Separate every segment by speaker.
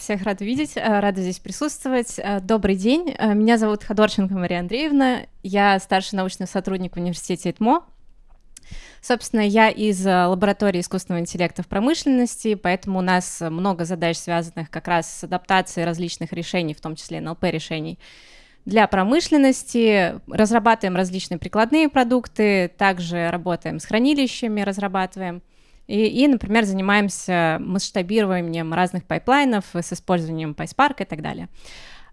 Speaker 1: Всех рад видеть, э, рада здесь присутствовать. Э, добрый день, э, меня зовут Ходорченко Мария Андреевна, я старший научный сотрудник в университете ИТМО. Собственно, я из лаборатории искусственного интеллекта в промышленности, поэтому у нас много задач, связанных как раз с адаптацией различных решений, в том числе НЛП-решений, для промышленности, разрабатываем различные прикладные продукты, также работаем с хранилищами, разрабатываем – и, и, например, занимаемся масштабированием разных пайплайнов э, с использованием PySpark и так далее.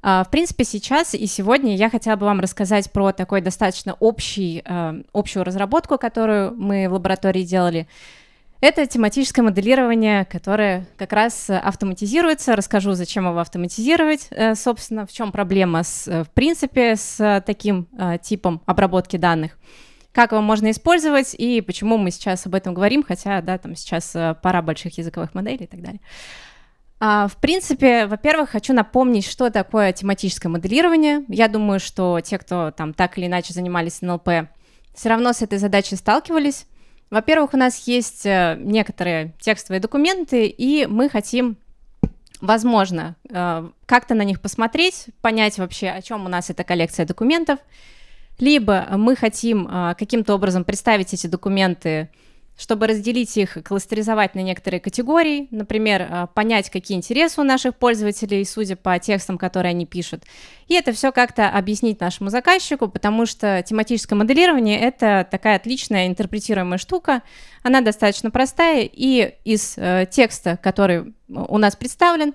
Speaker 1: А, в принципе, сейчас и сегодня я хотела бы вам рассказать про такой достаточно общий, э, общую разработку, которую мы в лаборатории делали. Это тематическое моделирование, которое как раз э, автоматизируется. Расскажу, зачем его автоматизировать, собственно, в чем проблема, с, в принципе, с таким типом обработки данных как его можно использовать и почему мы сейчас об этом говорим, хотя, да, там сейчас э, пора больших языковых моделей и так далее. А, в принципе, во-первых, хочу напомнить, что такое тематическое моделирование. Я думаю, что те, кто там так или иначе занимались НЛП, все равно с этой задачей сталкивались. Во-первых, у нас есть э, некоторые текстовые документы, и мы хотим, возможно, э, как-то на них посмотреть, понять вообще, о чем у нас эта коллекция документов, либо мы хотим а, каким-то образом представить эти документы чтобы разделить их, кластеризовать на некоторые категории, например, а, понять, какие интересы у наших пользователей, судя по текстам, которые они пишут. И это все как-то объяснить нашему заказчику, потому что тематическое моделирование — это такая отличная интерпретируемая штука, она достаточно простая, и из э, текста, который у нас представлен,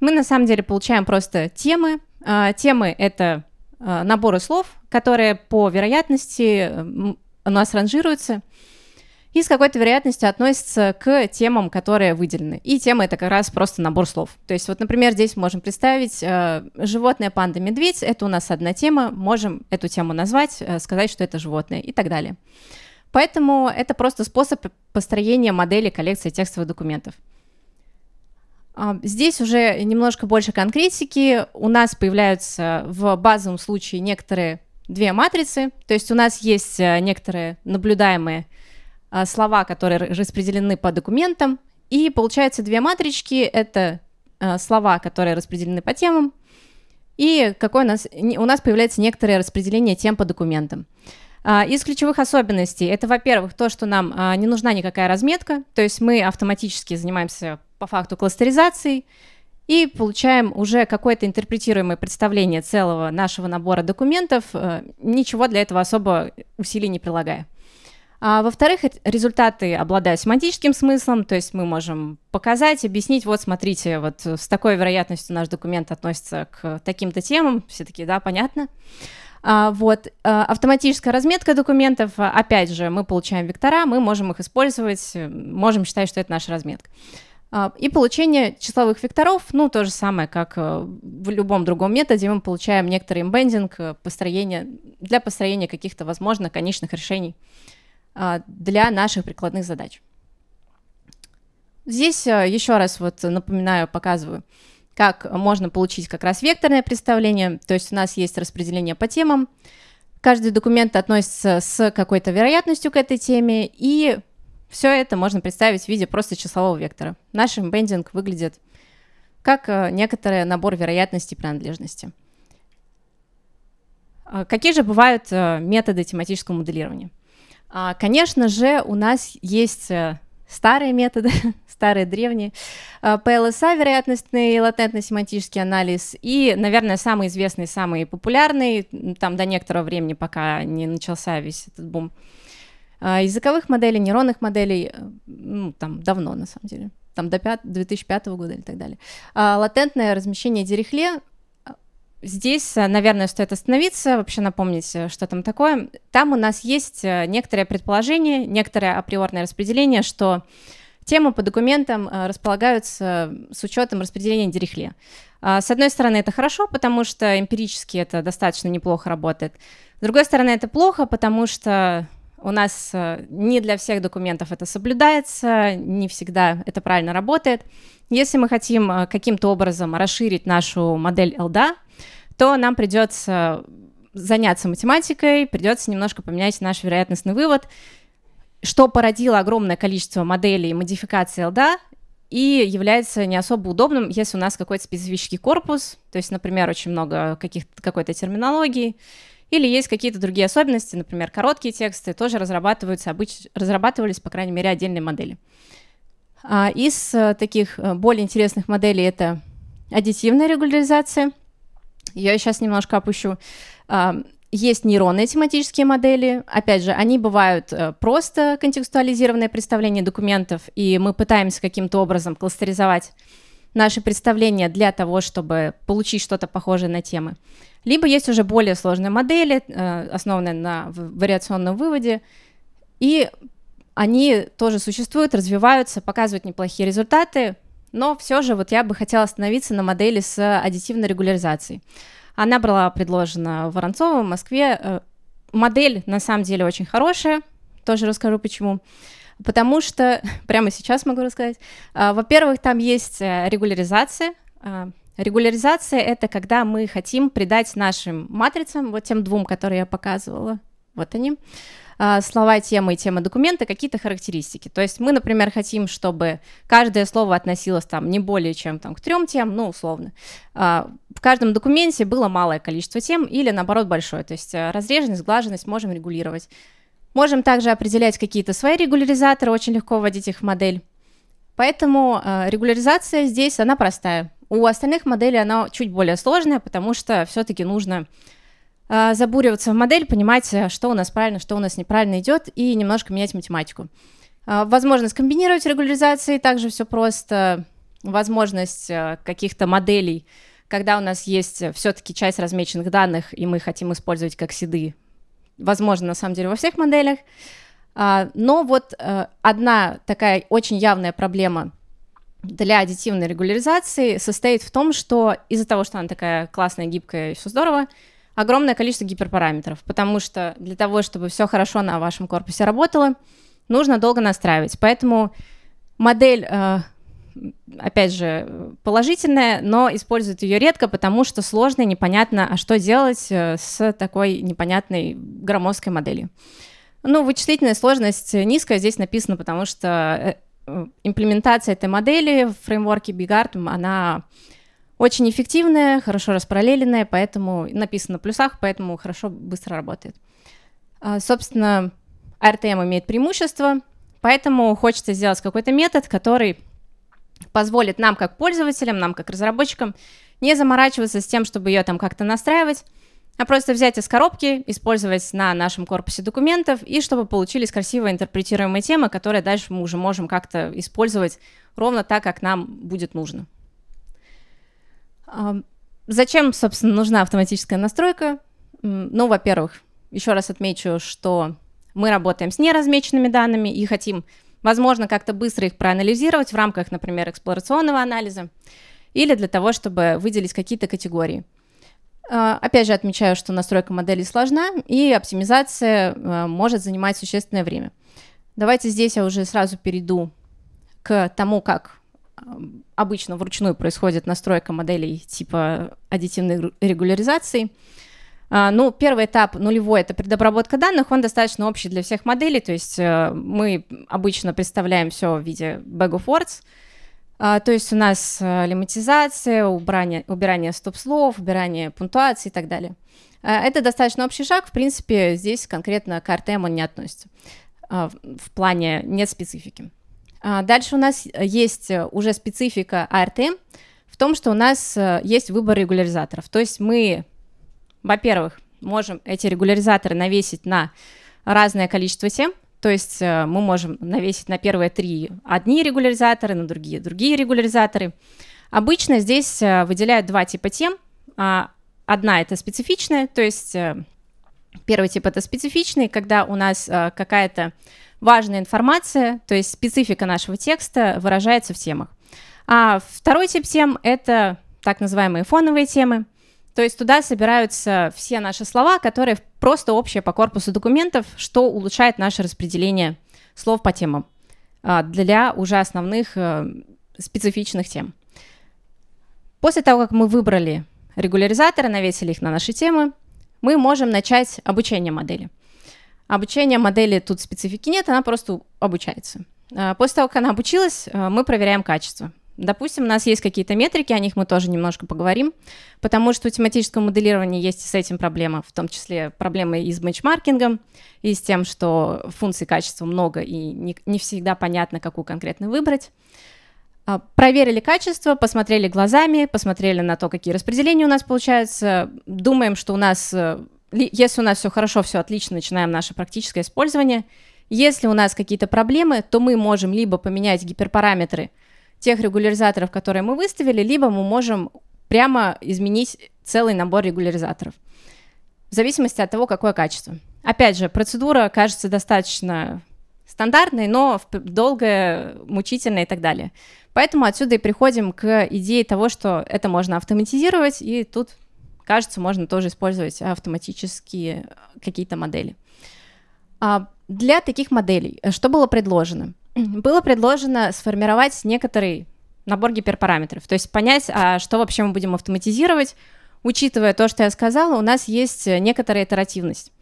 Speaker 1: мы на самом деле получаем просто темы. А, темы — это Э, наборы слов, которые по вероятности у нас ранжируются и с какой-то вероятностью относятся к темам, которые выделены. И тема — это как раз просто набор слов. То есть вот, например, здесь можем представить э, животное панда-медведь. Это у нас одна тема, можем эту тему назвать, э, сказать, что это животное и так далее. Поэтому это просто способ построения модели коллекции текстовых документов. А, здесь уже немножко больше конкретики. У нас появляются в базовом случае некоторые две матрицы. То есть у нас есть э, некоторые наблюдаемые э, слова, которые распределены по документам. И получается две матрички. Это э, слова, которые распределены по темам. И какой у нас, у нас появляется некоторое распределение тем по документам. А, из ключевых особенностей это, во-первых, то, что нам а, не нужна никакая разметка, то есть мы автоматически занимаемся по факту кластеризаций, и получаем уже какое-то интерпретируемое представление целого нашего набора документов, э, ничего для этого особо усилий не прилагая. А, во-вторых, результаты обладают семантическим смыслом, то есть мы можем показать, объяснить, вот смотрите, вот с такой вероятностью наш документ относится к таким-то темам, все таки да, понятно. А, вот, э, автоматическая разметка документов, опять же, мы получаем вектора, мы можем их использовать, можем считать, что это наша разметка. А, и получение числовых векторов, ну, то же самое, как э, в любом другом методе, мы получаем некоторый имбендинг э, построение для построения каких-то, возможно, конечных решений а, для наших прикладных задач. Здесь э, еще раз вот напоминаю, показываю, как можно получить как раз векторное представление, то есть у нас есть распределение по темам, каждый документ относится с какой-то вероятностью к этой теме, и все это можно представить в виде просто числового вектора. Наш эмбендинг выглядит как э, некоторый набор вероятностей принадлежности. А, какие же бывают э, методы тематического моделирования? А, конечно же, у нас есть э, старые методы, старые древние, а, PLSA, вероятностный латентно-семантический анализ, и, наверное, самый известный, самый популярный, там до некоторого времени, пока не начался весь этот бум, а, языковых моделей, нейронных моделей, э, ну, там давно на самом деле, там до 5, 2005 года и так далее. А, латентное размещение Дирихле, а, Здесь, э, наверное, стоит остановиться, вообще напомнить, э, что там такое. Там у нас есть некоторое предположение, некоторое априорное распределение, что темы по документам располагаются с учетом распределения Дирихле. А, с одной стороны, это хорошо, потому что эмпирически это достаточно неплохо работает. С другой стороны, это плохо, потому что у нас э, не для всех документов это соблюдается, не всегда это правильно работает. Если мы хотим э, каким-то образом расширить нашу модель LDA, а, то нам придется заняться математикой, придется немножко поменять наш вероятностный вывод, что породило огромное количество моделей и модификаций LDA а и является не особо удобным, если у нас какой-то специфический корпус, то есть, например, очень много каких-то, какой-то терминологии, или есть какие-то другие особенности, например, короткие тексты тоже разрабатываются, обыч... разрабатывались, по крайней мере, отдельные модели. А, из э, таких э, более интересных моделей это аддитивная регуляризация. Ее я сейчас немножко опущу. А, есть нейронные тематические модели. Опять же, они бывают э, просто контекстуализированные представления документов, и мы пытаемся каким-то образом кластеризовать наши представления для того, чтобы получить что-то похожее на темы. Либо есть уже более сложные модели, э, основанные на вариационном выводе, и они тоже существуют, развиваются, показывают неплохие результаты, но все же вот я бы хотела остановиться на модели с аддитивной регуляризацией. Она была предложена Воронцовым в Москве. Э, модель на самом деле очень хорошая, тоже расскажу почему. Почему? потому что, прямо сейчас могу рассказать, а, во-первых, там есть э, регуляризация, а, Регуляризация — это когда мы хотим придать нашим матрицам, вот тем двум, которые я показывала, вот они, а, слова темы и тема документа, какие-то характеристики. То есть мы, например, хотим, чтобы каждое слово относилось там не более чем там, к трем тем, ну, условно. В каждом документе было малое количество тем или, наоборот, большое. То есть э, разреженность, глаженность можем регулировать. Можем также определять какие-то свои регуляризаторы, очень легко вводить их в модель. Поэтому э, регуляризация здесь, она простая. У остальных моделей она чуть более сложная, потому что все-таки нужно э, забуриваться в модель, понимать, э, что у нас правильно, что у нас неправильно идет, и немножко менять математику. Э, возможность комбинировать регуляризации, также все просто. Возможность каких-то моделей, когда у нас есть все-таки часть размеченных данных, и мы хотим использовать как седы возможно, на самом деле, во всех моделях. А, но вот э, одна такая очень явная проблема для аддитивной регуляризации состоит в том, что из-за того, что она такая классная, гибкая и все здорово, огромное количество гиперпараметров, потому что для того, чтобы все хорошо на вашем корпусе работало, нужно долго настраивать. Поэтому модель э, опять же, положительная, но используют ее редко, потому что сложно и непонятно, а что делать э, с такой непонятной громоздкой моделью. Ну, вычислительная сложность низкая здесь написана, потому что э, э, имплементация этой модели в фреймворке BigArt, она очень эффективная, хорошо распараллеленная, поэтому написано в плюсах, поэтому хорошо, быстро работает. А, собственно, RTM эм имеет преимущество, поэтому хочется сделать какой-то метод, который позволит нам как пользователям, нам как разработчикам не заморачиваться с тем, чтобы ее там как-то настраивать, а просто взять из коробки, использовать на нашем корпусе документов, и чтобы получились красиво интерпретируемые темы, которые дальше мы уже можем как-то использовать ровно так, как нам будет нужно. Зачем, собственно, нужна автоматическая настройка? Ну, во-первых, еще раз отмечу, что мы работаем с неразмеченными данными и хотим Возможно, как-то быстро их проанализировать в рамках, например, эксплорационного анализа или для того, чтобы выделить какие-то категории. А, опять же отмечаю, что настройка модели сложна, и оптимизация а, может занимать существенное время. Давайте здесь я уже сразу перейду к тому, как а, обычно вручную происходит настройка моделей типа аддитивной регуляризации. А, ну, первый этап нулевой — это предобработка данных, он достаточно общий для всех моделей, то есть э, мы обычно представляем все в виде bag of words, а, то есть у нас э, лематизация, убрание, убирание стоп-слов, убирание пунктуации и так далее. А, это достаточно общий шаг, в принципе, здесь конкретно к RTM он не относится, в плане нет специфики. Дальше у нас есть э, уже специфика ARTM в том, что у нас есть выбор регуляризаторов, то есть мы во-первых, можем эти регуляризаторы навесить на разное количество тем, то есть э, мы можем навесить на первые три одни регуляризаторы, на другие другие регуляризаторы. Обычно здесь э, выделяют два типа тем. А, одна это специфичная, то есть э, первый тип это специфичный, когда у нас какая-то важная информация, то есть специфика нашего текста выражается в темах. А второй тип тем это так называемые фоновые темы. То есть туда собираются все наши слова, которые просто общие по корпусу документов, что улучшает наше распределение слов по темам а, для уже основных э, специфичных тем. После того, как мы выбрали регуляризаторы, навесили их на наши темы, мы можем начать обучение модели. Обучение модели тут специфики нет, она просто обучается. А, после того, как она обучилась, э, мы проверяем качество. Допустим, у нас есть какие-то метрики, о них мы тоже немножко поговорим, потому что у тематического моделирования есть и с этим проблема, в том числе проблемы и с бенчмаркингом, и с тем, что функций качества много и не, не всегда понятно, какую конкретно выбрать. А, проверили качество, посмотрели глазами, посмотрели на то, какие распределения у нас получаются, думаем, что у нас, э, если у нас все хорошо, все отлично, начинаем наше практическое использование. Если у нас какие-то проблемы, то мы можем либо поменять гиперпараметры – тех регуляризаторов, которые мы выставили, либо мы можем прямо изменить целый набор регуляризаторов, в зависимости от того, какое качество. Опять же, процедура кажется достаточно стандартной, но долгая, мучительная и так далее. Поэтому отсюда и приходим к идее того, что это можно автоматизировать, и тут, кажется, можно тоже использовать автоматические э, какие-то модели. А для таких моделей э, что было предложено? было предложено сформировать некоторый набор гиперпараметров, то есть понять, а что вообще мы будем автоматизировать, учитывая то, что я сказала, у нас есть некоторая итеративность.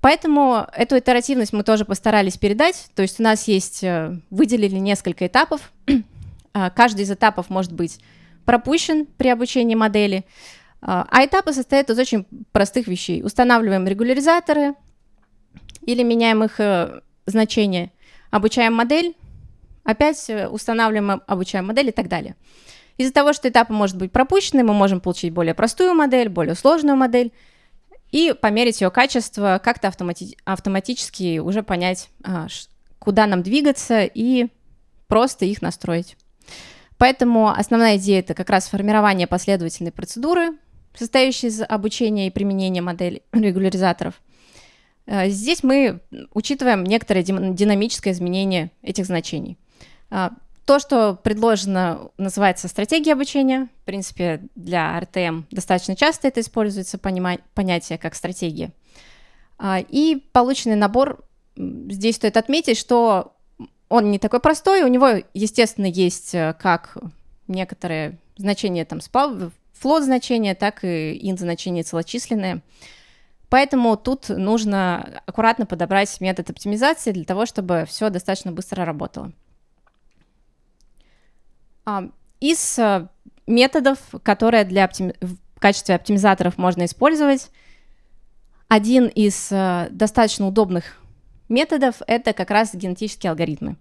Speaker 1: Поэтому эту итеративность мы тоже постарались передать, то есть у нас есть, э, выделили несколько этапов, а, каждый из этапов может быть пропущен при обучении модели, а, а этапы состоят из очень простых вещей. Устанавливаем регуляризаторы или меняем их э, значение – обучаем модель, опять э, устанавливаем, э, обучаем модель и так далее. Из-за того, что этапы может быть пропущены, мы можем получить более простую модель, более сложную модель и померить ее качество, как-то автомати- автоматически уже понять, а, куда нам двигаться и просто их настроить. Поэтому основная идея это как раз формирование последовательной процедуры, состоящей из обучения и применения моделей регуляризаторов – Э, здесь мы учитываем некоторое динамическое изменение этих значений. А, то, что предложено, называется стратегия обучения. В принципе, для RTM достаточно часто это используется понятие как стратегия. А, и полученный набор, здесь стоит отметить, что он не такой простой, у него, естественно, есть э, как некоторые значения там сплав, флот значения, так и ин значения целочисленные. Поэтому тут нужно аккуратно подобрать метод оптимизации для того, чтобы все достаточно быстро работало. А, из э, методов, которые для оптим... в качестве оптимизаторов можно использовать, один из э, достаточно удобных методов — это как раз генетические алгоритмы.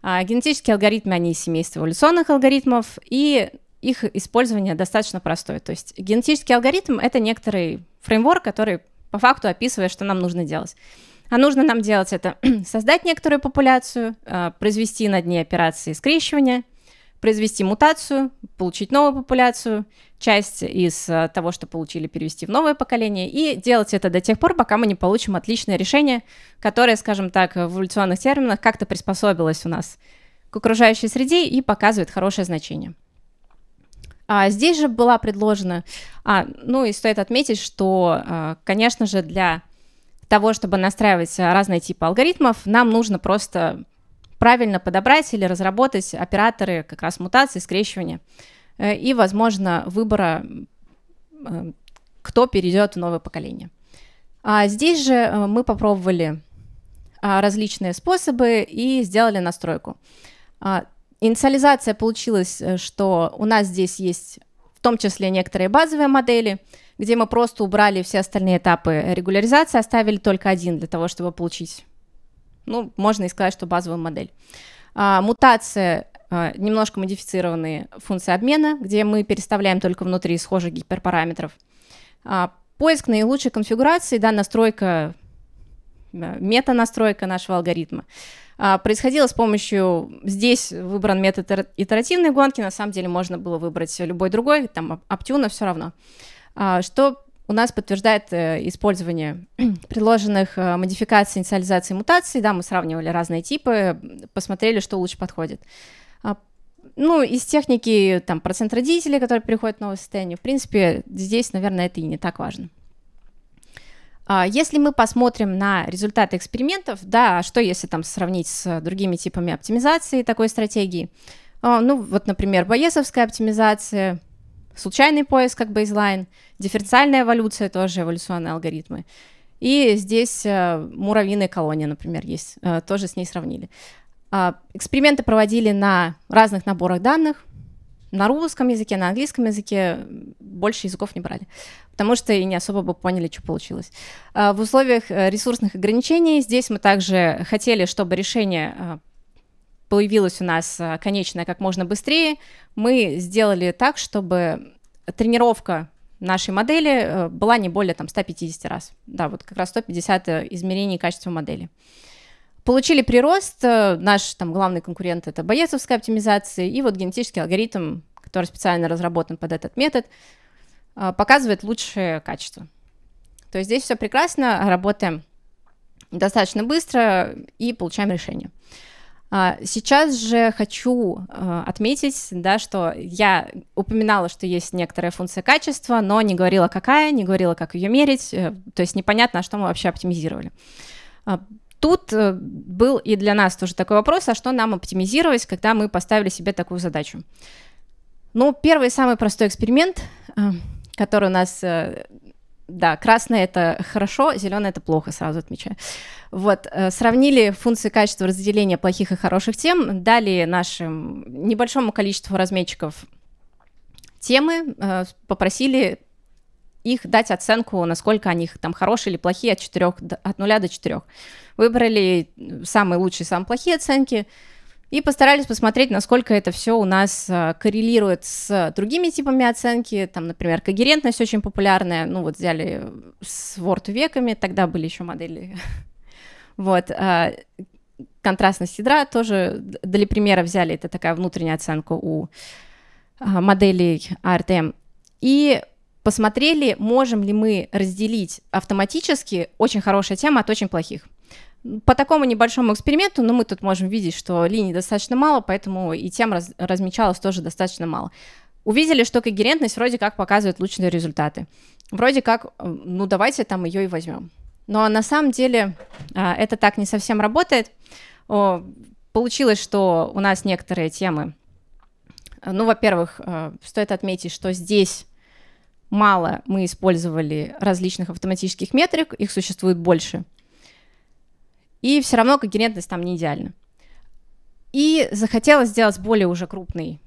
Speaker 1: А, генетические алгоритмы, они из семейства эволюционных алгоритмов, и их использование достаточно простое. То есть генетический алгоритм — это некоторый фреймворк, который по факту описывая, что нам нужно делать. А нужно нам делать это создать некоторую популяцию, а, произвести над ней операции скрещивания, произвести мутацию, получить новую популяцию, часть из а, того, что получили, перевести в новое поколение, и делать это до тех пор, пока мы не получим отличное решение, которое, скажем так, в эволюционных терминах как-то приспособилось у нас к окружающей среде и показывает хорошее значение. А здесь же была предложена... А, ну и стоит отметить, что, а, конечно же, для того, чтобы настраивать разные типы алгоритмов, нам нужно просто правильно подобрать или разработать операторы как раз мутации, скрещивания э, и, возможно, выбора, э, кто перейдет в новое поколение. А здесь же э, мы попробовали а, различные способы и сделали настройку. А, Инициализация получилась, э, что у нас здесь есть в том числе некоторые базовые модели, где мы просто убрали все остальные этапы регуляризации, оставили только один для того, чтобы получить, ну, можно и сказать, что базовую модель. А, мутация э, немножко модифицированные функции обмена, где мы переставляем только внутри схожих гиперпараметров. А, поиск наилучшей конфигурации, да, настройка, э, мета-настройка нашего алгоритма. А, происходило с помощью... Здесь выбран метод итеративной гонки, на самом деле можно было выбрать любой другой, там, Аптюна, все равно. А, что у нас подтверждает э, использование предложенных э, модификаций, инициализации мутаций. Да, мы сравнивали разные типы, посмотрели, что лучше подходит. А, ну, из техники, там, процент родителей, которые переходят в новое состояние, в принципе, здесь, наверное, это и не так важно. А, если мы посмотрим на результаты экспериментов, да, а что если там сравнить с э, другими типами оптимизации такой стратегии, а, ну вот, например, боесовская оптимизация, случайный поиск как бейзлайн, дифференциальная эволюция, тоже эволюционные алгоритмы. И здесь э, муравьиная колония, например, есть, э, тоже с ней сравнили. Эксперименты проводили на разных наборах данных, на русском языке, на английском языке больше языков не брали, потому что и не особо бы поняли, что получилось. А, в условиях э, ресурсных ограничений здесь мы также хотели, чтобы решение а, появилось у нас а, конечное как можно быстрее. Мы сделали так, чтобы тренировка нашей модели э, была не более там 150 раз. Да, вот как раз 150 э, измерений качества модели. Получили прирост, э, наш там главный конкурент это боецовская оптимизация, и вот генетический алгоритм, который специально разработан под этот метод, э, показывает лучшее качество. То есть здесь все прекрасно, работаем достаточно быстро и получаем решение. А, сейчас же хочу э, отметить, да, что я упоминала, что есть некоторая функция качества, но не говорила какая, не говорила, как ее мерить, то есть непонятно, а что мы вообще оптимизировали. А, тут э, был и для нас тоже такой вопрос, а что нам оптимизировать, когда мы поставили себе такую задачу. Ну, первый самый простой эксперимент, э, который у нас, э, да, красное это хорошо, зеленое это плохо, сразу отмечаю. Вот, сравнили функции качества разделения плохих и хороших тем, дали нашим небольшому количеству разметчиков темы, попросили их дать оценку, насколько они там хорошие или плохие от 4, от 0 до 4. Выбрали самые лучшие, самые плохие оценки и постарались посмотреть, насколько это все у нас а, коррелирует с другими типами оценки, там, например, когерентность очень популярная, ну вот взяли с Word веками, тогда были еще модели, вот, а, контрастность ядра тоже для примера взяли, это такая внутренняя оценка у а, моделей ARTM. И Посмотрели, можем ли мы разделить автоматически очень хорошая тема от очень плохих. По такому небольшому эксперименту, но ну, мы тут можем видеть, что линий достаточно мало, поэтому и тем раз, размечалось тоже достаточно мало. Увидели, что когерентность вроде как показывает лучшие результаты. Вроде как, ну давайте там ее и возьмем. Но на самом деле а, это так не совсем работает. Получилось, что у нас некоторые темы ну, во-первых, э, стоит отметить, что здесь мало мы использовали различных автоматических метрик, их существует больше. И все равно когерентность там не идеальна. И захотелось сделать более уже крупный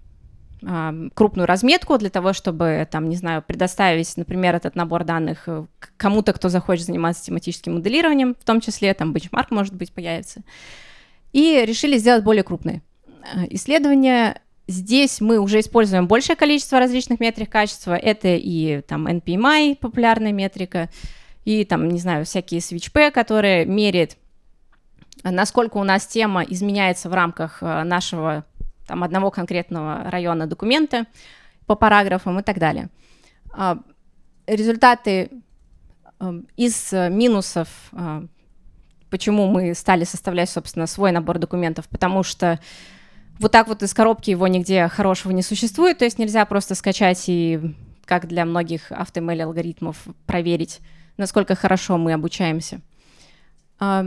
Speaker 1: крупную разметку для того, чтобы, там, не знаю, предоставить, например, этот набор данных э, кому-то, кто захочет заниматься тематическим моделированием, в том числе, там, бенчмарк, может быть, появится. И решили сделать более крупные э, исследования, Здесь мы уже используем большее количество различных метрик качества. Это и там NPMI, популярная метрика, и там, не знаю, всякие SwitchP, которые меряют, насколько у нас тема изменяется в рамках э, нашего там, одного конкретного района документа по параграфам и так далее. А, результаты э, из минусов, э, почему мы стали составлять, собственно, свой набор документов, потому что вот так вот из коробки его нигде хорошего не существует, то есть нельзя просто скачать и, как для многих автомель алгоритмов, проверить, насколько хорошо мы обучаемся. А,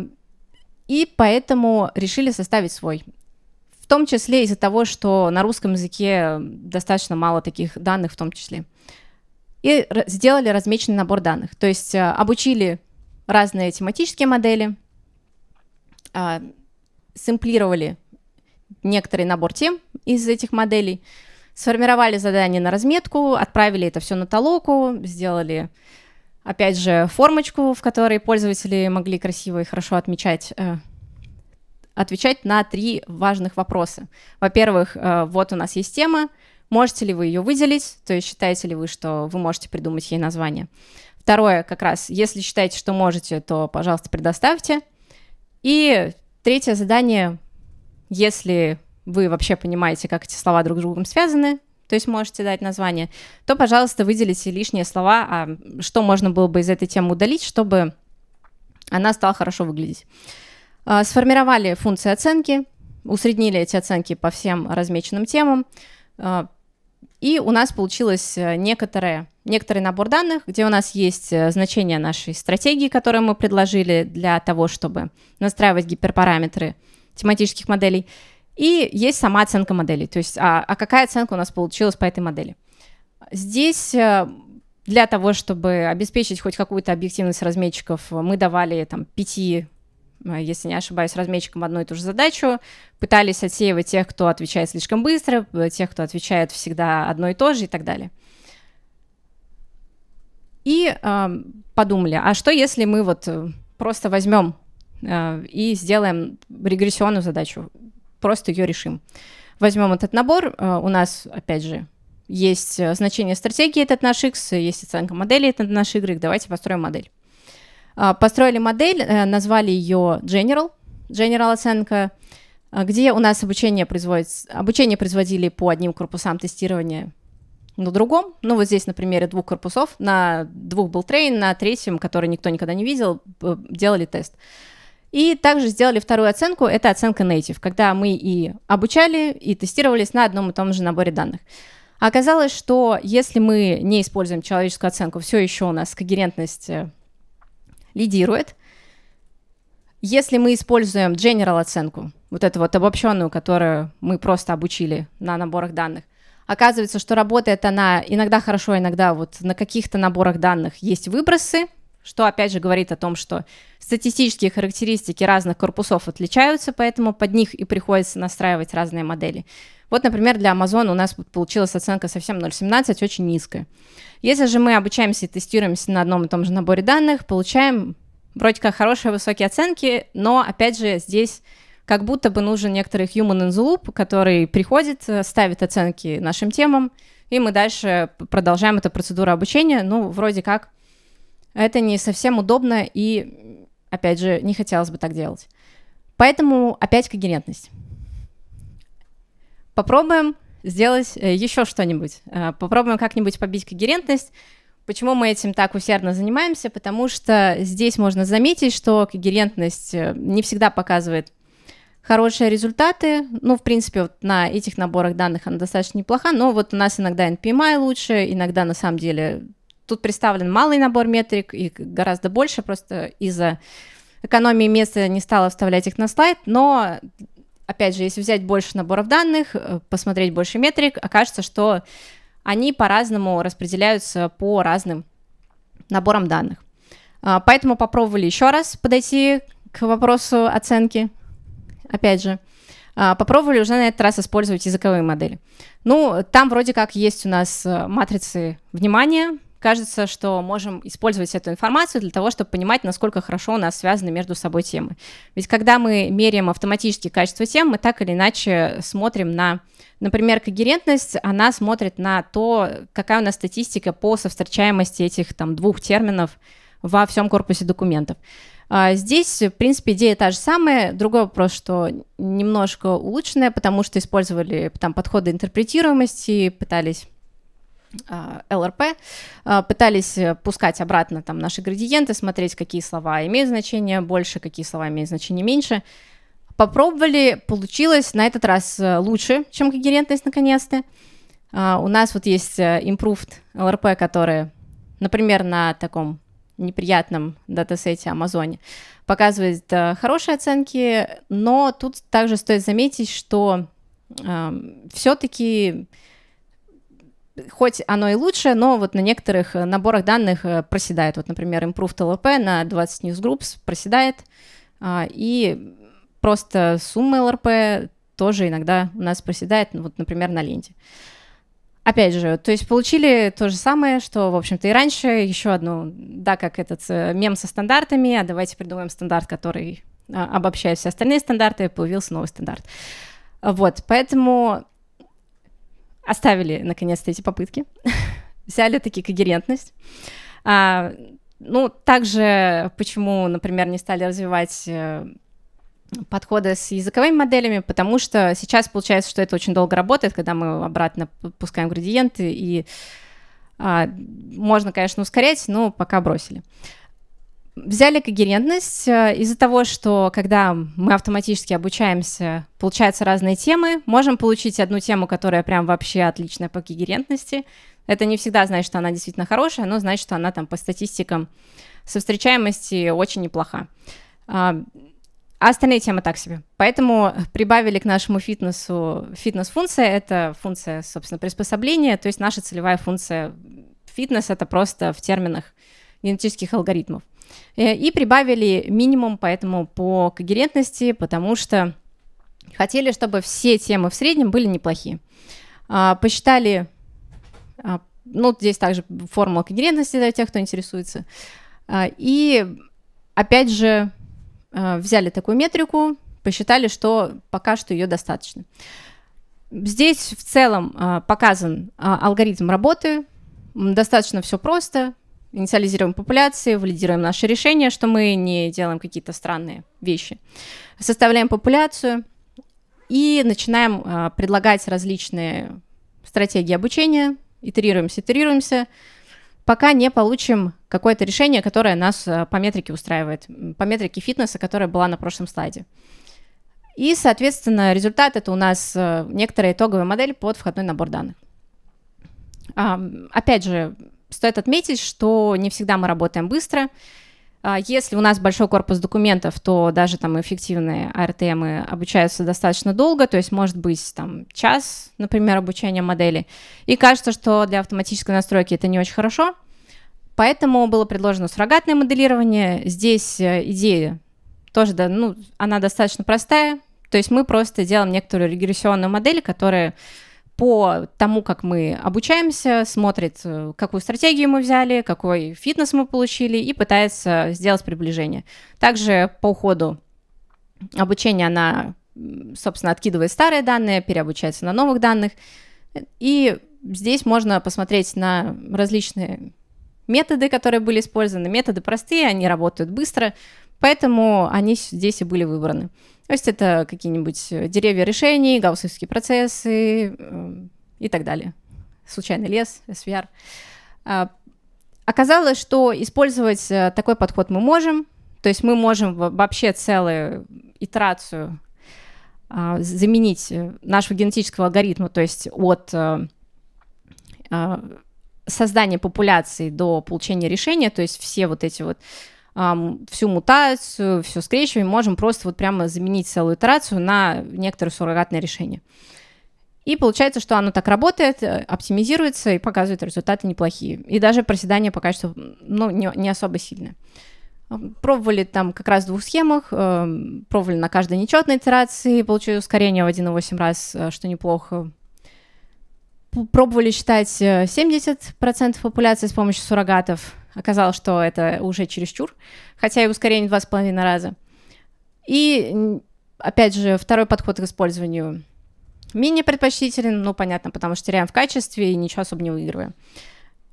Speaker 1: и поэтому решили составить свой. В том числе из-за того, что на русском языке достаточно мало таких данных в том числе. И сделали размеченный набор данных. То есть а, обучили разные тематические модели, а, сэмплировали некоторый набор тем из этих моделей, сформировали задание на разметку, отправили это все на толоку, сделали, опять же, формочку, в которой пользователи могли красиво и хорошо отмечать э, отвечать на три важных вопроса. Во-первых, э, вот у нас есть тема, можете ли вы ее выделить, то есть считаете ли вы, что вы можете придумать ей название. Второе, как раз, если считаете, что можете, то, пожалуйста, предоставьте. И третье задание если вы вообще понимаете, как эти слова друг с другом связаны, то есть можете дать название, то, пожалуйста, выделите лишние слова, а что можно было бы из этой темы удалить, чтобы она стала хорошо выглядеть. А, сформировали функции оценки, усреднили эти оценки по всем размеченным темам, а, и у нас получилось э, некоторое, некоторый набор данных, где у нас есть э, значение нашей стратегии, которую мы предложили для того, чтобы настраивать гиперпараметры – тематических моделей. И есть сама оценка моделей, то есть а, а какая оценка у нас получилась по этой модели. Здесь э, для того, чтобы обеспечить хоть какую-то объективность разметчиков, мы давали там пяти э, если не ошибаюсь, разметчикам одну и ту же задачу, пытались отсеивать тех, кто отвечает слишком быстро, э, тех, кто отвечает всегда одно и то же и так далее. И э, подумали, а что если мы вот просто возьмем Э, и сделаем регрессионную задачу, просто ее решим. Возьмем этот набор, э, у нас, опять же, есть э, значение стратегии, этот наш X, есть оценка модели, это наш Y, давайте построим модель. Построили модель, назвали ее General, General оценка, где у нас обучение производится, обучение производили по одним корпусам тестирования на другом. Ну вот здесь на примере двух корпусов, на двух был трейн, на третьем, который никто никогда не видел, делали тест. И также сделали вторую оценку, это оценка native, когда мы и обучали, и тестировались на одном и том же наборе данных. Оказалось, что если мы не используем человеческую оценку, все еще у нас когерентность э, лидирует. Если мы используем general оценку, вот эту вот обобщенную, которую мы просто обучили на наборах данных, оказывается, что работает она иногда хорошо, иногда вот на каких-то наборах данных есть выбросы, что опять же говорит о том, что статистические характеристики разных корпусов отличаются, поэтому под них и приходится настраивать разные модели. Вот, например, для Amazon у нас получилась оценка совсем 0,17, очень низкая. Если же мы обучаемся и тестируемся на одном и том же наборе данных, получаем вроде как хорошие высокие оценки, но, опять же, здесь как будто бы нужен некоторый human in the loop, который приходит, э, ставит оценки нашим темам, и мы дальше продолжаем эту процедуру обучения, ну, вроде как это не совсем удобно и, опять же, не хотелось бы так делать. Поэтому опять когерентность. Попробуем сделать э, еще что-нибудь. Э, попробуем как-нибудь побить когерентность. Почему мы этим так усердно занимаемся? Потому что здесь можно заметить, что когерентность э, не всегда показывает хорошие результаты. Ну, в принципе, вот на этих наборах данных она достаточно неплоха, но вот у нас иногда NPMI лучше, иногда на самом деле Тут представлен малый набор метрик, и гораздо больше, просто из-за экономии места не стала вставлять их на слайд, но опять же, если взять больше наборов данных, э, посмотреть больше метрик, окажется, что они по-разному распределяются по разным наборам данных. А, поэтому попробовали еще раз подойти к вопросу оценки. Опять же, а, попробовали уже на этот раз использовать языковые модели. Ну, там вроде как есть у нас э, матрицы внимания, кажется, что можем использовать эту информацию для того, чтобы понимать, насколько хорошо у нас связаны между собой темы. Ведь когда мы меряем автоматически качество тем, мы так или иначе смотрим на, например, когерентность, она смотрит на то, какая у нас статистика по совстречаемости этих там двух терминов во всем корпусе документов. А, здесь, в принципе, идея та же самая. Другой вопрос, что немножко улучшенная, потому что использовали там подходы интерпретируемости, пытались Э, ЛРП, э, пытались э, пускать обратно там наши градиенты, смотреть, какие слова имеют значение больше, какие слова имеют значение меньше. Попробовали, получилось на этот раз лучше, чем когерентность наконец-то. У нас вот есть improved ЛРП, которые, например, на таком неприятном датасете Амазоне показывает хорошие оценки, но тут также стоит заметить, что э, эм, все-таки хоть оно и лучше, но вот на некоторых э, наборах данных э, проседает. Вот, например, Improve TLP на 20 News Groups проседает, а, и просто сумма LRP тоже иногда у нас проседает, ну, вот, например, на ленте. Опять же, то есть получили то же самое, что, в общем-то, и раньше, еще одну, да, как этот э, мем со стандартами, а давайте придумаем стандарт, который а, обобщает все остальные стандарты, появился новый стандарт. Вот, поэтому Оставили, наконец-то, эти попытки, взяли таки когерентность. А, ну, также, почему, например, не стали развивать э, подходы с языковыми моделями, потому что сейчас получается, что это очень долго работает, когда мы обратно пускаем градиенты, и а, можно, конечно, ускорять, но пока бросили. Взяли когерентность э, из-за того, что когда мы автоматически обучаемся, получаются разные темы, можем получить одну тему, которая прям вообще отличная по когерентности. Это не всегда значит, что она действительно хорошая, но значит, что она там по статистикам со встречаемости очень неплоха. А, а остальные темы так себе. Поэтому прибавили к нашему фитнесу фитнес-функция. Это функция, собственно, приспособления, то есть наша целевая функция фитнес — это просто в терминах генетических алгоритмов. Э, и прибавили минимум поэтому по когерентности, потому что хотели, чтобы все темы в среднем были неплохие. А, посчитали, а, ну, здесь также формула когерентности для тех, кто интересуется. А, и опять же взяли такую метрику, посчитали, что пока что ее достаточно. Здесь в целом показан алгоритм работы, достаточно все просто, инициализируем популяции, валидируем наши решения, что мы не делаем какие-то странные вещи. Составляем популяцию и начинаем э, предлагать различные стратегии обучения, итерируемся, итерируемся, пока не получим какое-то решение, которое нас а, по метрике устраивает, по метрике фитнеса, которая была на прошлом слайде. И, соответственно, результат это у нас а, некоторая итоговая модель под входной набор данных. Опять же, Стоит отметить, что не всегда мы работаем быстро. А, если у нас большой корпус документов, то даже там эффективные АРТМы обучаются достаточно долго, то есть может быть там час, например, обучения модели. И кажется, что для автоматической настройки это не очень хорошо. Поэтому было предложено суррогатное моделирование. Здесь э, идея тоже, да, ну, она достаточно простая. То есть мы просто делаем некоторую регрессионную модель, которая по тому, как мы обучаемся, смотрит, э, какую стратегию мы взяли, какой фитнес мы получили и пытается сделать приближение. Также по ходу обучения она, собственно, откидывает старые данные, переобучается на новых данных. И здесь можно посмотреть на различные методы, которые были использованы. Методы простые, они работают быстро, поэтому они здесь и были выбраны. То есть это какие-нибудь э, деревья решений, гауссовские процессы эм, и так далее. Случайный лес, SVR. А, оказалось, что использовать э, такой подход мы можем, то есть мы можем вообще целую итерацию а, заменить э, нашего генетического алгоритма, то есть от создания популяции до получения решения, то есть все вот эти вот всю мутацию, все скрещивание, можем просто вот прямо заменить целую итерацию на некоторое суррогатное решение. И получается, что оно так работает, э, оптимизируется и показывает результаты неплохие. И даже проседание пока что ну, не, не особо сильное. Пробовали там как раз в двух схемах, э, пробовали на каждой нечетной итерации, получили ускорение в 1,8 раз, э, что неплохо. Пробовали считать 70% э, популяции с помощью суррогатов – Оказалось, что это уже чересчур, хотя и ускорение два с половиной раза. И, опять же, второй подход к использованию менее предпочтителен, ну, понятно, потому что теряем в качестве и ничего особо не выигрываем.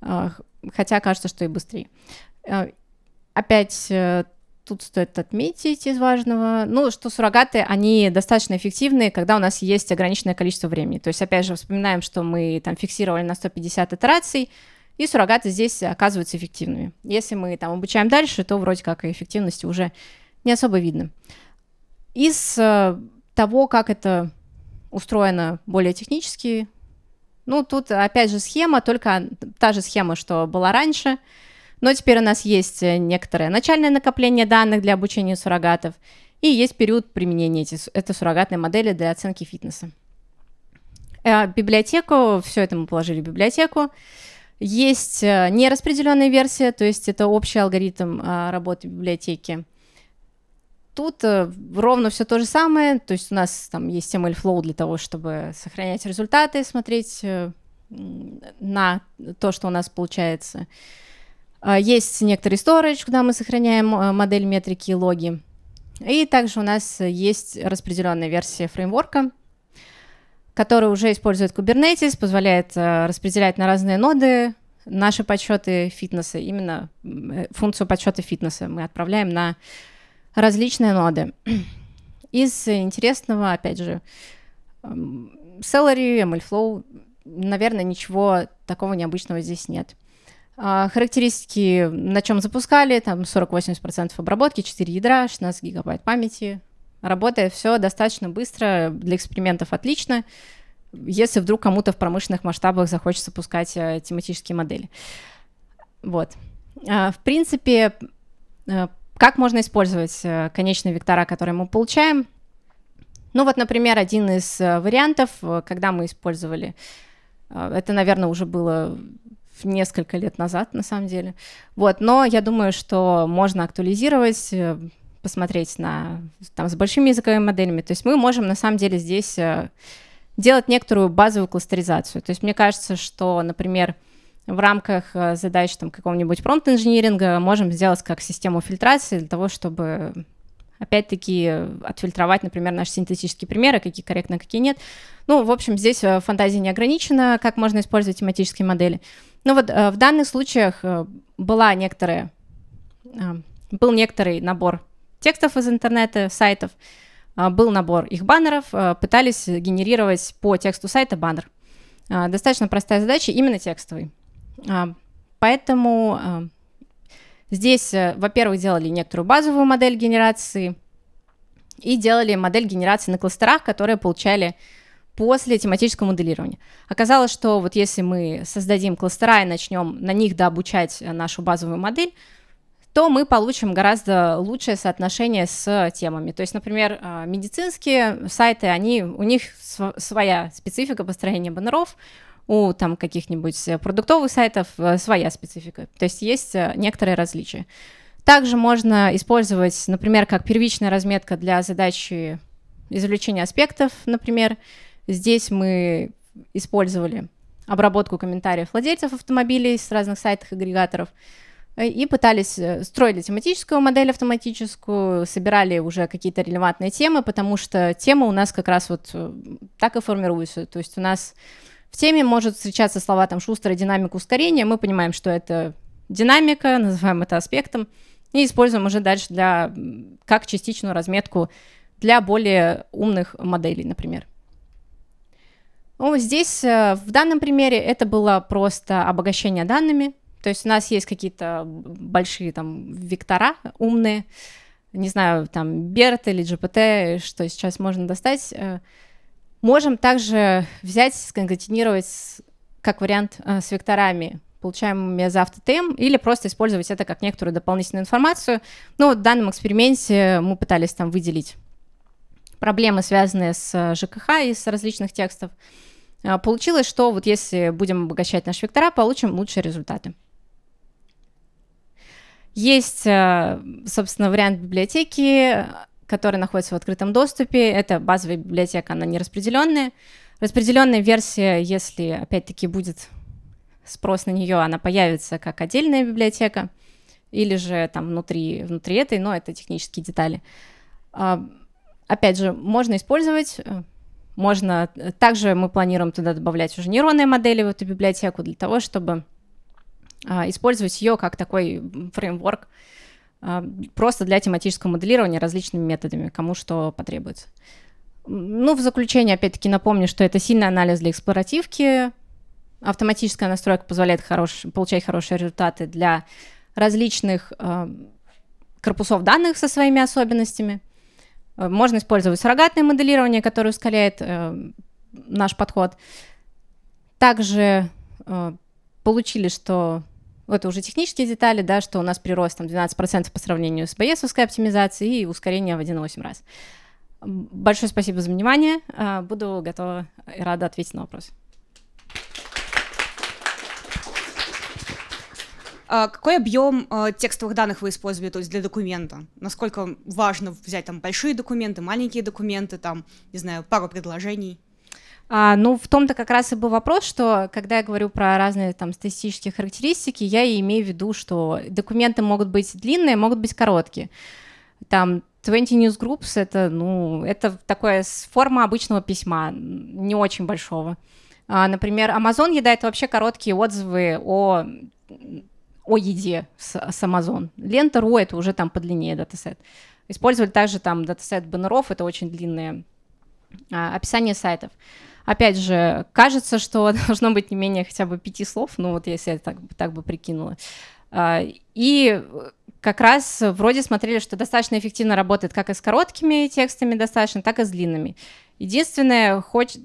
Speaker 1: А, хотя кажется, что и быстрее. А, опять э, тут стоит отметить из важного, ну, что суррогаты, они достаточно эффективны, когда у нас есть ограниченное количество времени. То есть, опять же, вспоминаем, что мы там фиксировали на 150 итераций, и суррогаты здесь оказываются эффективными. Если мы там обучаем дальше, то вроде как и эффективности уже не особо видно. Из э, того, как это устроено более технически, ну, тут опять же схема, только та же схема, что была раньше, но теперь у нас есть э, некоторое начальное накопление данных для обучения суррогатов, и есть период применения эти, этой суррогатной модели для оценки фитнеса. Э, библиотеку, все это мы положили в библиотеку. Есть э, нераспределенная версия, то есть это общий алгоритм а, работы библиотеки. Тут э, ровно все то же самое, то есть у нас там есть ML-flow для того, чтобы сохранять результаты, смотреть э, на то, что у нас получается. А, есть некоторый storage, куда мы сохраняем модель метрики и логи. И также у нас есть распределенная версия фреймворка, который уже использует Kubernetes, позволяет э, распределять на разные ноды наши подсчеты фитнеса. Именно э, функцию подсчета фитнеса мы отправляем на различные ноды. Из интересного, опять же, Celery, MLflow, наверное, ничего такого необычного здесь нет. А, характеристики, на чем запускали, там 40-80% обработки, 4 ядра, 16 гигабайт памяти, Работает все достаточно быстро, для экспериментов отлично, если вдруг кому-то в промышленных масштабах захочется пускать э, тематические модели. Вот. А, в принципе, э, как можно использовать э, конечные вектора, которые мы получаем? Ну вот, например, один из вариантов, когда мы использовали, это, наверное, уже было несколько лет назад, на самом деле. Вот, но я думаю, что можно актуализировать посмотреть на, там, с большими языковыми моделями. То есть мы можем на самом деле здесь э, делать некоторую базовую кластеризацию. То есть мне кажется, что, например, в рамках э, задач там, какого-нибудь промпт-инжиниринга можем сделать как систему фильтрации для того, чтобы опять-таки отфильтровать, например, наши синтетические примеры, какие корректно, какие нет. Ну, в общем, здесь э, фантазия не ограничена, как можно использовать тематические модели. Ну вот в данных случаях была некоторая, был некоторый набор текстов из интернета, сайтов, а, был набор их баннеров, а, пытались генерировать по тексту сайта баннер. А, достаточно простая задача, именно текстовый. Поэтому здесь, э, во-первых, делали некоторую базовую модель генерации и делали модель генерации на кластерах, которые получали после тематического моделирования. Оказалось, что вот если мы создадим кластера и начнем на них дообучать нашу базовую модель, то мы получим гораздо лучшее соотношение с темами. То есть, например, а, медицинские сайты, они, у них своя специфика построения баннеров, у там каких-нибудь продуктовых сайтов э, своя специфика. То есть есть э, некоторые различия. Также можно использовать, например, как первичная разметка для задачи извлечения аспектов, например. Здесь мы использовали обработку комментариев владельцев автомобилей с разных сайтов агрегаторов, Э, и пытались, э, строили тематическую модель автоматическую, собирали уже какие-то релевантные темы, потому что тема у нас как раз вот э, так и формируется. то есть у нас в теме может встречаться слова там шустро, динамика ускорение. мы понимаем, что это динамика, называем это аспектом, и используем уже дальше для, как частичную разметку для более умных моделей, например. Ну, здесь в данном примере это было просто обогащение данными, то есть у нас есть какие-то большие там вектора умные, не знаю, там Берт или GPT, что сейчас можно достать. Э, можем также взять, сконкатинировать как вариант э, с векторами получаемыми за автотем, или просто использовать это как некоторую дополнительную информацию. Ну, вот в данном эксперименте мы пытались там выделить проблемы, связанные с э, ЖКХ и с различных текстов. Получилось, что вот если будем обогащать наши вектора, получим лучшие результаты. Есть, э, собственно, вариант библиотеки, который находится в открытом доступе. Это базовая библиотека, она не распределенная. Распределенная версия, если опять-таки будет спрос на нее, она появится как отдельная библиотека или же там внутри, внутри этой, но это технические детали. А, опять же, можно использовать, э, можно... Э, также мы планируем туда добавлять уже нейронные модели в эту библиотеку для того, чтобы а, использовать ее как такой фреймворк а, просто для тематического моделирования различными методами, кому что потребуется. Ну, в заключение, опять-таки, напомню, что это сильный анализ для эксплоративки. Автоматическая настройка позволяет хорош, получать хорошие результаты для различных э, корпусов данных со своими особенностями. Э, можно использовать суррогатное моделирование, которое ускоряет э, наш подход. Также э, получили, что это уже технические детали, да, что у нас прирост там 12% по сравнению с БСовской оптимизацией и ускорение в 1,8 раз. Большое спасибо за внимание. А, буду готова и рада ответить на вопрос. А, какой объем а, текстовых данных вы используете то есть для документа? Насколько важно взять там большие документы, маленькие документы, там, не знаю, пару предложений? А, ну, в том-то как раз и был вопрос, что когда я говорю про разные там статистические характеристики, я имею в виду, что документы могут быть длинные, могут быть короткие. Там 20 News Groups — это, ну, это такая форма обычного письма, не очень большого. А, например, Amazon еда — это вообще короткие отзывы о о еде с, с Amazon. Лента.ру — это уже там подлиннее датасет. Использовали также там датасет баннеров, это очень длинное а, описание сайтов. Опять же, кажется, что должно быть не менее хотя бы пяти слов, ну вот если я так, так бы прикинула. А, и как раз вроде смотрели, что достаточно эффективно работает как и с короткими текстами достаточно, так и с длинными. Единственное, хоть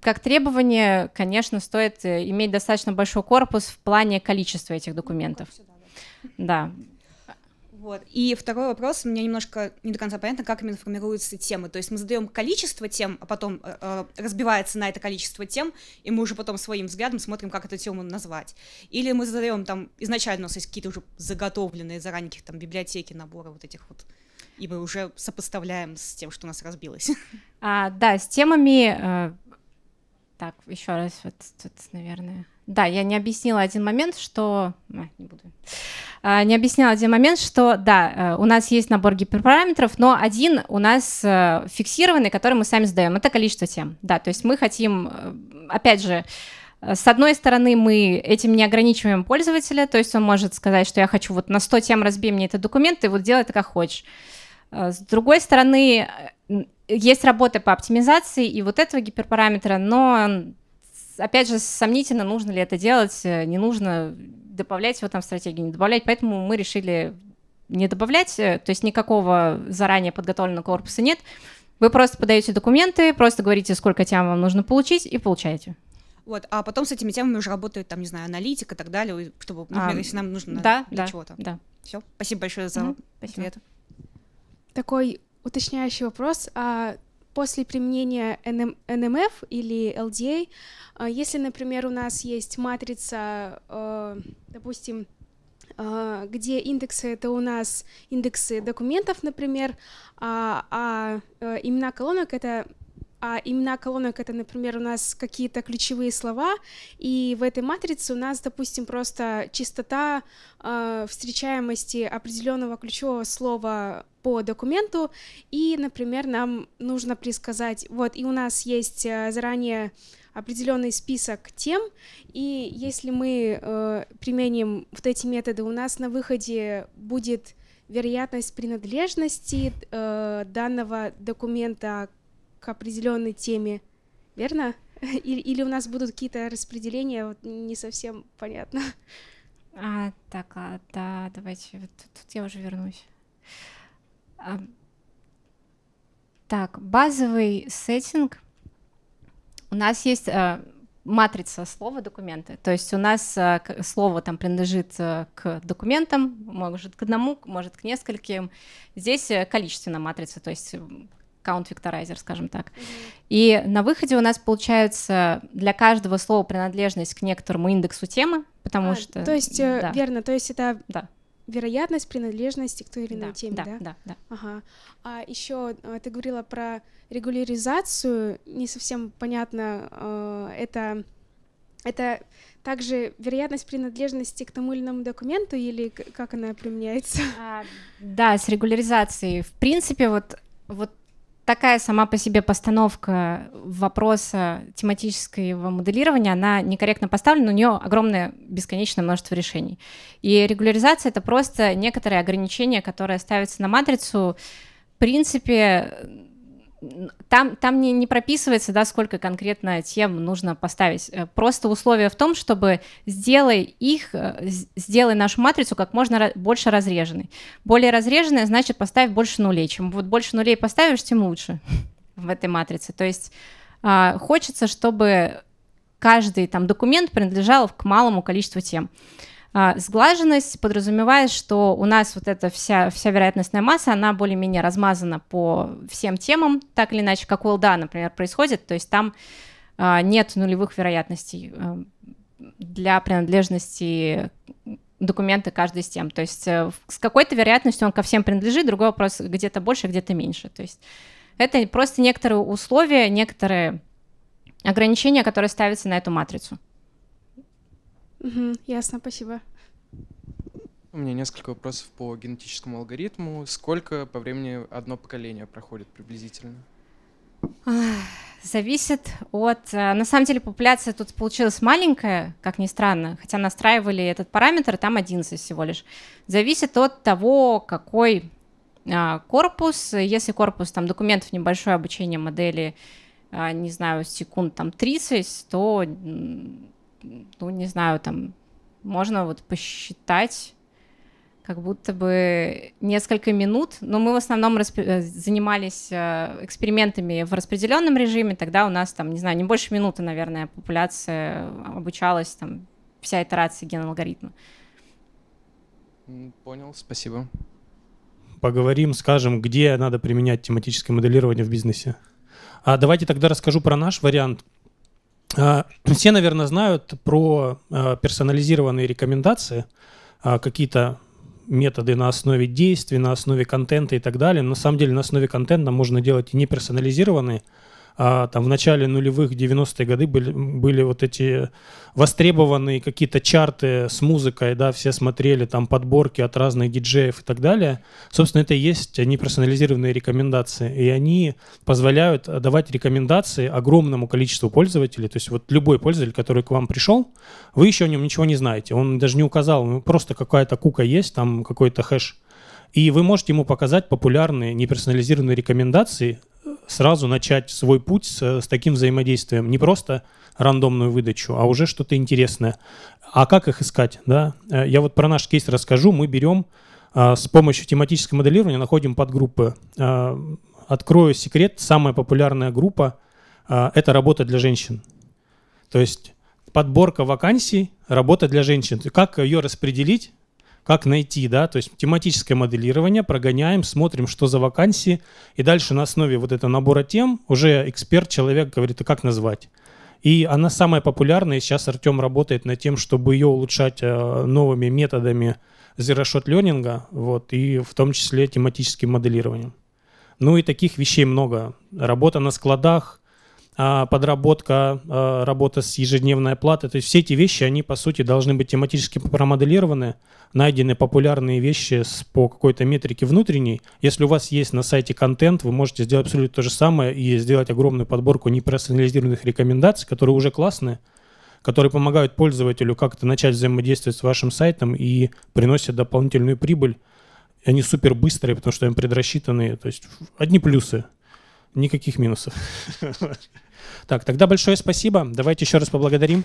Speaker 1: как требование, конечно, стоит иметь достаточно большой корпус в плане количества этих документов. Ну, да.
Speaker 2: Вот. И второй вопрос, мне немножко не до
Speaker 1: конца понятно, как именно формируются темы. То есть мы задаем количество тем, а потом э, э, разбивается на это количество тем, и мы уже потом своим взглядом смотрим, как эту тему назвать. Или мы задаем там изначально у нас есть какие-то уже заготовленные заранее там библиотеки, наборы вот этих вот и мы уже сопоставляем с тем, что у нас разбилось. А, да, с темами. Э, так, еще раз, вот тут, наверное. Да, я не объяснила один момент, что... А, не буду. А, не объясняла один момент, что да, э, у нас есть набор гиперпараметров, но один у нас э, фиксированный, который мы сами задаем. Это количество тем. Да, то есть мы хотим, э, опять же, с одной стороны, мы этим не ограничиваем пользователя, то есть он может сказать, что я хочу вот на 100 тем разбей мне этот документ, и вот делай это как хочешь. С другой стороны, есть работа по оптимизации и вот этого гиперпараметра, но опять же, сомнительно, нужно ли это делать, э, не нужно добавлять его там в стратегию, не добавлять, поэтому мы решили не добавлять, э, то есть никакого заранее подготовленного корпуса нет. Вы просто подаете документы, просто говорите, сколько тем вам нужно получить, и получаете. Вот, а потом с этими темами уже работает, там, не знаю, аналитика и так далее, чтобы, например, а, если нам нужно да, для да, чего-то. Да. Все, спасибо большое за угу, ответ.
Speaker 2: Такой уточняющий вопрос. А после применения NM, NMF или LDA, а, а, если, например, у нас есть матрица, э, допустим, э, где индексы это у нас индексы документов, например, а, а э, имена колонок это а имена колонок это, например, у нас какие-то ключевые слова, и в этой матрице у нас, допустим, просто частота э, встречаемости определенного ключевого слова по документу, и, например, нам нужно предсказать, вот, и у нас есть э, заранее определенный список тем, и если мы э, применим вот эти методы, у нас на выходе будет вероятность принадлежности э, данного документа к определенной теме, верно? Или, или у нас будут какие-то распределения, вот не совсем понятно. А,
Speaker 1: так, а, да, давайте, вот тут я уже вернусь. Так, базовый сеттинг. У нас есть э, матрица слова документы. То есть у нас э, слово там принадлежит э, к документам, может к одному, может к нескольким. Здесь количественная матрица, то есть count victorizer, скажем так. Mm-hmm. И на выходе у нас получается для каждого слова принадлежность к некоторому индексу темы, потому а, что... То есть, да.
Speaker 2: верно, то есть это да вероятность принадлежности к той или иной да, теме, да? Да, да, да. Ага. А еще а, ты говорила про регуляризацию, не совсем понятно, а, это это также вероятность принадлежности к тому или иному документу или как она применяется? А,
Speaker 1: да, с регуляризацией. В принципе, вот вот такая сама по себе постановка вопроса тематического моделирования, она некорректно поставлена, у нее огромное бесконечное множество решений. И регуляризация — это просто некоторые ограничения, которые ставятся на матрицу, в принципе, там, там не, не прописывается, да, сколько конкретно тем нужно поставить. Э, просто условие в том, чтобы сделай их, э, сделай нашу матрицу как можно больше разреженной. Более разреженная, значит, поставь больше нулей. Чем вот больше нулей поставишь, тем лучше в этой матрице. То есть а, хочется, чтобы каждый там документ принадлежал к малому количеству тем. А, сглаженность подразумевает, что у нас вот эта вся, вся вероятностная масса, она более-менее размазана по всем темам, так или иначе, как у ЛДА, например, происходит, то есть там а, нет нулевых вероятностей а, для принадлежности документы каждой из тем. То есть э, с какой-то вероятностью он ко всем принадлежит, другой вопрос, где-то больше, где-то меньше. То есть это просто некоторые условия, некоторые ограничения, которые ставятся на эту матрицу.
Speaker 2: Угу, ясно, спасибо. У меня несколько вопросов по генетическому алгоритму. Сколько по времени одно поколение проходит приблизительно?
Speaker 1: А, зависит от... Э, на самом деле популяция тут получилась маленькая, как ни странно, хотя настраивали этот параметр, там 11 всего лишь. Зависит от того, какой а, корпус. Если корпус там документов небольшое, обучение модели, а, не знаю, секунд там 30, то ну, не знаю, там, можно вот посчитать как будто бы несколько минут, но мы в основном распри- э, занимались э, экспериментами в распределенном режиме, тогда у нас там, не знаю, не больше минуты, наверное, популяция обучалась, там, вся итерация ген алгоритма.
Speaker 2: Понял,
Speaker 3: спасибо. Поговорим, скажем, где надо применять тематическое моделирование в бизнесе. А давайте тогда расскажу про наш вариант а, все, наверное, знают про а, персонализированные рекомендации, а, какие-то методы на основе действий, на основе контента и так далее. На самом деле на основе контента можно делать и не персонализированные а, там в начале нулевых 90-е годы были, были вот эти востребованные какие-то чарты с музыкой, да, все смотрели там подборки от разных диджеев и так далее. Собственно, это и есть персонализированные рекомендации, и они позволяют давать рекомендации огромному количеству пользователей, то есть вот любой пользователь, который к вам пришел, вы еще о нем ничего не знаете, он даже не указал, просто какая-то кука есть, там какой-то хэш, и вы можете ему показать популярные неперсонализированные рекомендации сразу начать свой путь с, с таким взаимодействием. Не просто рандомную выдачу, а уже что-то интересное. А как их искать? Да? Э, я вот про наш кейс расскажу. Мы берем э, с помощью тематического моделирования, находим подгруппы. Э, открою секрет, самая популярная группа – это работа для женщин. То есть подборка вакансий, работа для женщин. Как ее распределить как найти, да, то есть тематическое моделирование, прогоняем, смотрим, что за вакансии, и дальше на основе вот этого набора тем уже эксперт, человек говорит, а как назвать. И она самая популярная, сейчас Артем работает над тем, чтобы ее улучшать э, новыми методами Zero Shot Learning, вот, и в том числе тематическим моделированием. Ну и таких вещей много. Работа на складах, а, подработка, а, работа с ежедневной оплатой. То есть все эти вещи, они, по сути, должны быть тематически промоделированы, найдены популярные вещи по какой-то метрике внутренней. Если у вас есть на сайте контент, вы можете сделать абсолютно то же самое и сделать огромную подборку неперсонализированных рекомендаций, которые уже классные, которые помогают пользователю как-то начать взаимодействовать с вашим сайтом и приносят дополнительную прибыль. И они супер быстрые, потому что им предрасчитанные. То есть одни плюсы – Никаких минусов. Так, тогда большое спасибо. Давайте еще раз поблагодарим.